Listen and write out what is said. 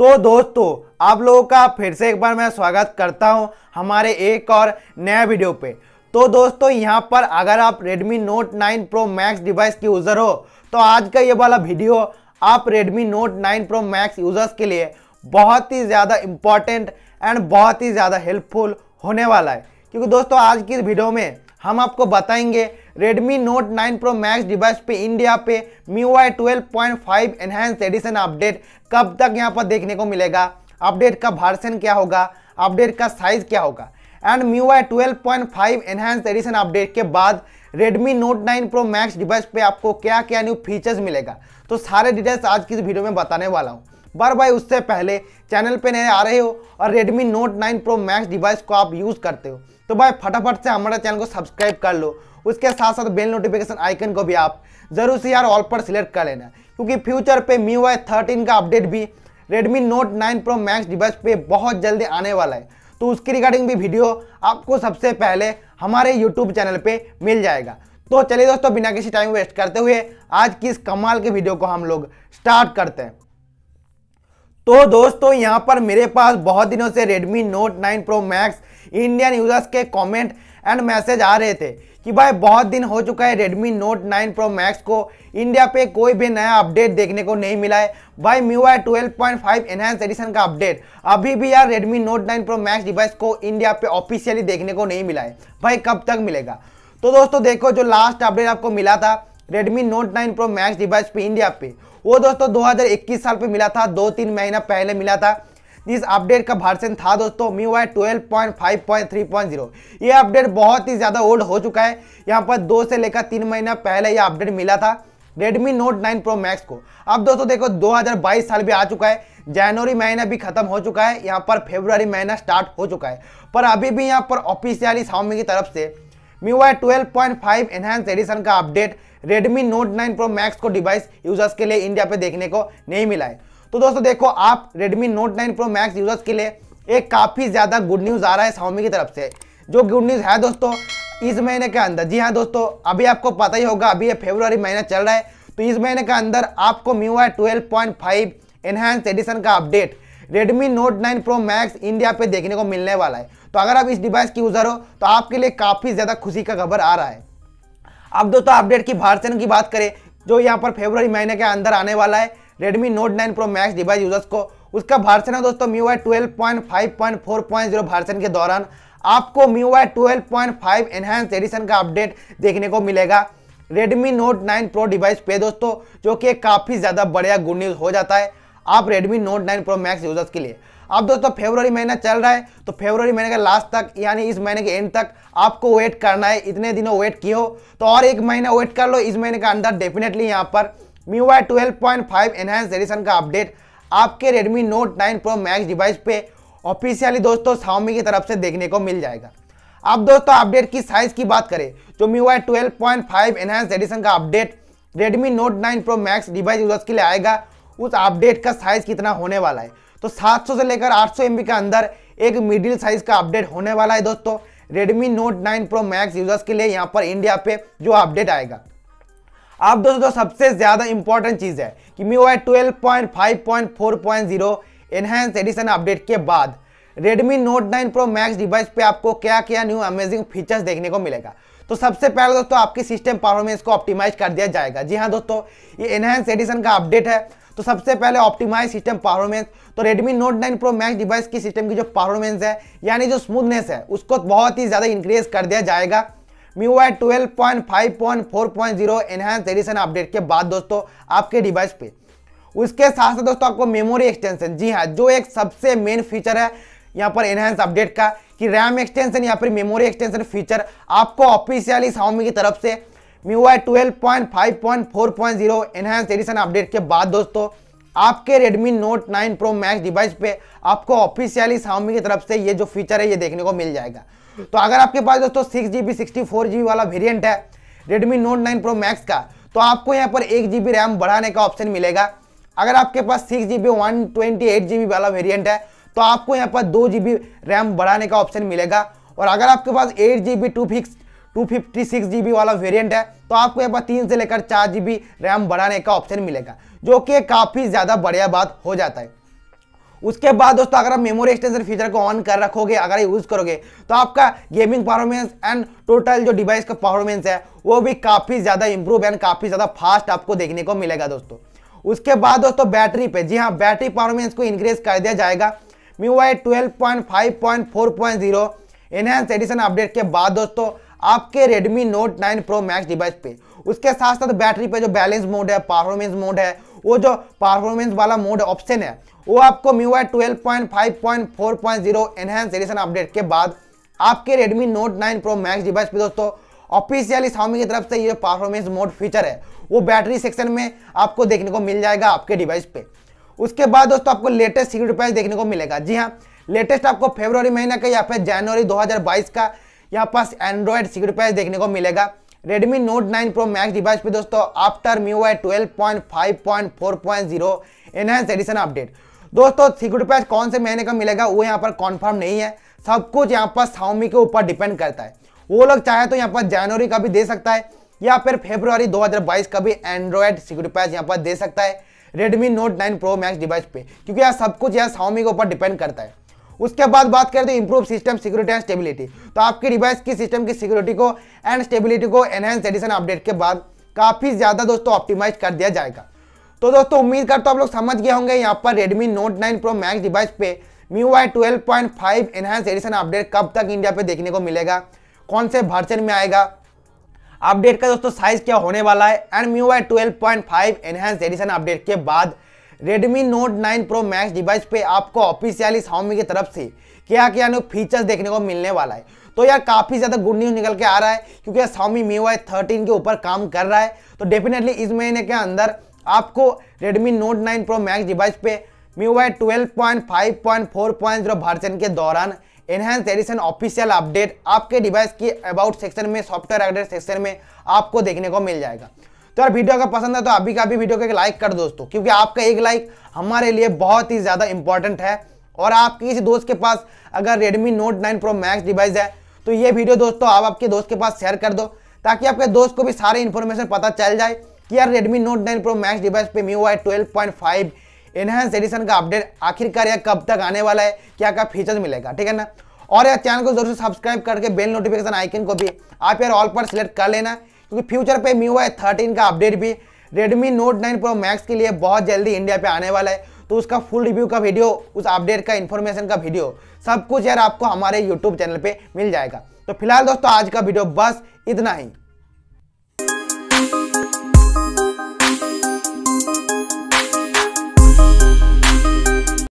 तो दोस्तों आप लोगों का फिर से एक बार मैं स्वागत करता हूं हमारे एक और नया वीडियो पे तो दोस्तों यहां पर अगर आप Redmi Note 9 Pro Max device के यूज़र हो तो आज का ये वाला वीडियो आप Redmi Note 9 Pro Max users के लिए बहुत ही ज़्यादा इम्पॉर्टेंट एंड बहुत ही ज़्यादा हेल्पफुल होने वाला है क्योंकि दोस्तों आज की वीडियो में हम आपको बताएंगे Redmi note 9 pro max device पे इंडिया पे MIUI twelve enhance edition update कब तक यहाँ पर देखने को मिलेगा अपडेट का वर्सन क्या होगा अपडेट का साइज क्या होगा and MIUI twelve enhance edition update के बाद Redmi Note 9 Pro Max device पे आपको क्या क्या न्यू फीचर्स मिलेगा तो सारे डिटेल्स आज की इस वीडियो में बताने वाला हूँ बार भाई उससे पहले चैनल पे नए आ रहे हो और Redmi Note 9 Pro Max device को आप यूज़ करते हो तो भाई फटाफट से हमारे चैनल को सब्सक्राइब कर लो उसके साथ साथ बेल नोटिफिकेशन आइकन को भी आप जरूर से यार ऑल पर सिलेक्ट कर लेना क्योंकि फ्यूचर पे मी वाई थर्टीन का अपडेट भी Redmi note nine pro max device पे बहुत जल्दी आने वाला है तो उसके रिगार्डिंग भी वीडियो आपको सबसे पहले हमारे यूट्यूब चैनल पर मिल जाएगा तो चलिए दोस्तों बिना किसी टाइम वेस्ट करते हुए आज की इस कमाल के वीडियो को हम लोग स्टार्ट करते हैं तो दोस्तों यहाँ पर मेरे पास बहुत दिनों से Redmi Note 9 Pro Max Indian users के कमेंट एंड मैसेज आ रहे थे कि भाई बहुत दिन हो चुका है Redmi Note 9 Pro Max को इंडिया पे कोई भी नया अपडेट देखने को नहीं मिला है भाई MIUI 12.5 एनहांस एडिशन का अपडेट अभी भी यार Redmi Note 9 Pro Max device को इंडिया पे ऑफिशियली देखने को नहीं मिला है भाई कब तक मिलेगा तो दोस्तों देखो जो लास्ट अपडेट आपको मिला था Redmi Note 9 Pro Max device पे इंडिया पे वो दोस्तों दो साल पर मिला था दो तीन महीना पहले मिला था इस अपडेट का वर्सन था दोस्तों मी थ्री पॉइंट ट्वेल्व ये अपडेट बहुत ही ज़्यादा ओल्ड हो चुका है यहाँ पर दो से लेकर तीन महीना पहले यह अपडेट मिला था Redmi Note 9 Pro Max को अब दोस्तों देखो 2022 साल भी आ चुका है जनवरी महीना भी खत्म हो चुका है यहाँ पर फेब्रवरी महीना स्टार्ट हो चुका है पर अभी भी यहाँ पर ऑफिशियली Xiaomi की तरफ से MIUI 12.5 एनहेंस एडिशन का update Redmi Note 9 Pro Max को डिवाइस यूजर्स के लिए इंडिया पे देखने को नहीं मिला है तो दोस्तों देखो आप Redmi Note 9 Pro Max users के लिए एक काफ़ी ज़्यादा गुड न्यूज़ आ रहा है स्वामी की तरफ से जो गुड न्यूज़ है दोस्तों इस महीने के अंदर जी हाँ दोस्तों अभी आपको पता ही होगा अभी ये फेब्रुवरी महीना चल रहा है तो इस महीने के अंदर आपको मिल हुआ है फाइव एडिशन का update Redmi Note 9 Pro Max India पे देखने को मिलने वाला है तो अगर आप इस डिवाइस की यूज़र हो तो आपके लिए काफ़ी ज़्यादा खुशी का खबर आ रहा है अब दोस्तों अपडेट की भारत की बात करें जो यहाँ पर फेब्रवरी महीने के अंदर आने वाला है Redmi note 9 pro max device users को उसका भर्सन है दोस्तों मी वाई ट्वेल्व के दौरान आपको MIUI 12.5 ट्वेल्व एनहांस एडिशन का अपडेट देखने को मिलेगा रेडमी नोट 9 प्रो डिवाइस पे दोस्तों जो कि काफ़ी ज़्यादा बढ़िया गुड न्यूज़ हो जाता है आप Redmi note 9 pro Max users के लिए अब दोस्तों फेबररी महीना चल रहा है तो फेब्रवरी महीने का लास्ट तक यानी इस महीने के एंड तक आपको वेट करना है इतने दिनों वेट किए हो तो और एक महीना वेट कर लो इस महीने के अंदर डेफिनेटली यहाँ पर MIUI twelve point five enhance edition का अपडेट आपके Redmi Note 9 Pro Max device पे ऑफिशियली दोस्तों Xiaomi की तरफ से देखने को मिल जाएगा अब दोस्तों अपडेट की साइज की बात करें तो MIUI twelve point five enhance edition का update Redmi Note 9 Pro Max device users के लिए आएगा उस अपडेट का साइज कितना होने वाला है तो 700 से लेकर 800 सौ के अंदर एक मिडिल साइज का अपडेट होने वाला है दोस्तों Redmi Note 9 Pro Max users के लिए यहाँ पर इंडिया पे जो अपडेट आएगा अब दोस्तों सबसे ज़्यादा इंपॉर्टेंट चीज़ है कि MIUI twelve point five point four point zero enhance edition update के बाद Redmi Note 9 Pro Max device पे आपको क्या क्या न्यू अमेजिंग फीचर्स देखने को मिलेगा तो सबसे पहले दोस्तों आपकी सिस्टम परफॉर्मेंस को ऑप्टिमाइज कर दिया जाएगा जी हाँ दोस्तों ये एनहेंस एडिशन का अपडेट है तो सबसे पहले ऑप्टिमाइज सिस्टम परफॉर्मेंस तो Redmi Note 9 Pro Max device की सिस्टम की जो परफॉर्मेंस है यानी जो स्मूथनेस है उसको बहुत ही ज़्यादा इंक्रीज कर दिया जाएगा MIUI 12.5.4.0 एनहांस एडिशन अपडेट के बाद दोस्तों आपके डिवाइस पे उसके साथ साथ दोस्तों आपको मेमोरी एक्सटेंशन जी हाँ जो एक सबसे मेन फीचर है यहाँ पर एनहांस अपडेट का कि रैम एक्सटेंशन या फिर मेमोरी एक्सटेंशन फीचर आपको ऑफिशियली साउमी की तरफ से MIUI 12.5.4.0 एनहांस एडिशन अपडेट के बाद दोस्तों आपके Redmi Note 9 Pro Max device पे आपको ऑफिशियली साउमी की तरफ से ये जो फीचर है ये देखने को मिल जाएगा तो अगर आपके पास दोस्तों six G B sixty four G B variant है Redmi note nine pro Max का तो आपको यहाँ पर एक जी बी रैम बढ़ाने का ऑप्शन मिलेगा अगर आपके पास six G B one twenty eight G B वाला वेरियंट है तो आपको यहाँ पर दो जी बी रैम बढ़ाने का ऑप्शन मिलेगा और अगर आपके पास eight G B two fix two fifty six G B वाला वेरियंट है तो आपको यहाँ पर तीन से लेकर चार जी बी रैम बढ़ाने का ऑप्शन मिलेगा जो कि काफ़ी ज़्यादा बढ़िया बात हो जाता है उसके बाद दोस्तों अगर आप मेमोरी एक्सटेंशन फीचर को ऑन कर रखोगे अगर यूज़ करोगे तो आपका गेमिंग परफॉर्मेंस एंड टोटल जो डिवाइस का परफॉर्मेंस है वो भी काफ़ी ज़्यादा इंप्रूव एंड काफ़ी ज़्यादा फास्ट आपको देखने को मिलेगा दोस्तों उसके बाद दोस्तों बैटरी पे जी हाँ बैटरी परफॉर्मेंस को इंक्रीज कर दिया जाएगा MIUI twelve point five point four point zero edition update के बाद दोस्तों आपके Redmi Note 9 Pro Max device पे उसके साथ साथ बैटरी पे जो बैलेंस मोड है परफॉर्मेंस मोड है वो जो परफॉर्मेंस वाला मोड ऑप्शन है वो आपको MIUI 12.5.4.0 twelve point five point four point zero edition update के बाद आपके Redmi note nine pro max device पे दोस्तों ऑफिशियली Xiaomi की तरफ से ये परफॉर्मेंस मोड फीचर है वो बैटरी सेक्शन में आपको देखने को मिल जाएगा आपके डिवाइस पे उसके बाद दोस्तों आपको लेटेस्ट सिक्योरिटी पैच देखने को मिलेगा जी हाँ लेटेस्ट आपको फेब्रवरी महीना का या फिर जनवरी 2022 का यहाँ पास एंड्रॉयड सिक्योरिटी प्राइस देखने को मिलेगा Redmi note 9 pro max device पे दोस्तों after MIUI twelve point five point four point zero edition update दोस्तों सिक्योरिटी प्राइस कौन से महीने का मिलेगा वो यहाँ पर कॉन्फर्म नहीं है सब कुछ यहाँ पर साउमी के ऊपर डिपेंड करता है वो लोग चाहे तो यहाँ पर जनवरी का भी दे सकता है या फिर फेब्रुवरी 2022 का भी एंड्रॉयड सिक्योरिटी पैच यहाँ पर दे सकता है Redmi note 9 pro max device पे क्योंकि यहाँ सब कुछ यहाँ साउमी के ऊपर डिपेंड करता है उसके बाद बात करते हैं improve system security and stability तो आपकी डिवाइस की सिस्टम की सिक्योरिटी को एंड स्टेबिलिटी को एनहेंस एडिशन अपडेट के बाद काफ़ी ज़्यादा दोस्तों ऑप्टिमाइज कर दिया जाएगा तो दोस्तों उम्मीद करता हूँ आप लोग समझ गए होंगे यहाँ पर Redmi note nine pro max device पे MIUI 12.5 twelve point five enhance edition update कब तक इंडिया पे देखने को मिलेगा कौन से वर्जन में आएगा अपडेट का दोस्तों साइज क्या होने वाला है and MIUI 12.5 twelve point five enhance edition update के बाद Redmi Note 9 Pro Max device पे आपको ऑफिशियली Xiaomi की तरफ से क्या क्या न्यू फीचर्स देखने को मिलने वाला है तो यार काफ़ी ज़्यादा गुड न्यूज़ निकल के आ रहा है क्योंकि Xiaomi MIUI 13 के ऊपर काम कर रहा है तो डेफिनेटली इस महीने के अंदर आपको Redmi Note 9 Pro Max device पे MIUI 12.5.4.0 वर्जन के दौरान एनहेंस एडिशन ऑफिशियल अपडेट आपके डिवाइस की अबाउट सेक्शन में सॉफ्टवेयर अपडेट सेक्शन में आपको देखने को मिल जाएगा तो यार वीडियो अगर पसंद है तो अभी का अभी वीडियो को लाइक कर दोस्तों क्योंकि आपका एक लाइक हमारे लिए बहुत ही ज़्यादा इंपॉर्टेंट है और आपके किसी दोस्त के पास अगर Redmi note 9 pro max device है तो ये वीडियो दोस्तों आप आपके दोस्त के पास शेयर कर दो ताकि आपके दोस्त को भी सारी इन्फॉर्मेशन पता चल जाए कि यार Redmi note nine pro max device पे MIUI 12.5 एनहेंस एडिशन का अपडेट आखिरकार या कब तक आने वाला है क्या क्या फीचर मिलेगा ठीक है ना और यार चैनल को जरूर सब्सक्राइब करके बेल नोटिफिकेशन आइकन को भी आप यार ऑल पर सिलेक्ट कर लेना क्योंकि फ्यूचर पे मी है थर्टीन का अपडेट भी Redmi note nine pro Max के लिए बहुत जल्दी इंडिया पे आने वाला है तो उसका फुल रिव्यू का वीडियो उस अपडेट का इन्फॉर्मेशन का वीडियो सब कुछ यार आपको हमारे यूट्यूब चैनल पर मिल जाएगा तो फिलहाल दोस्तों आज का वीडियो बस इतना ही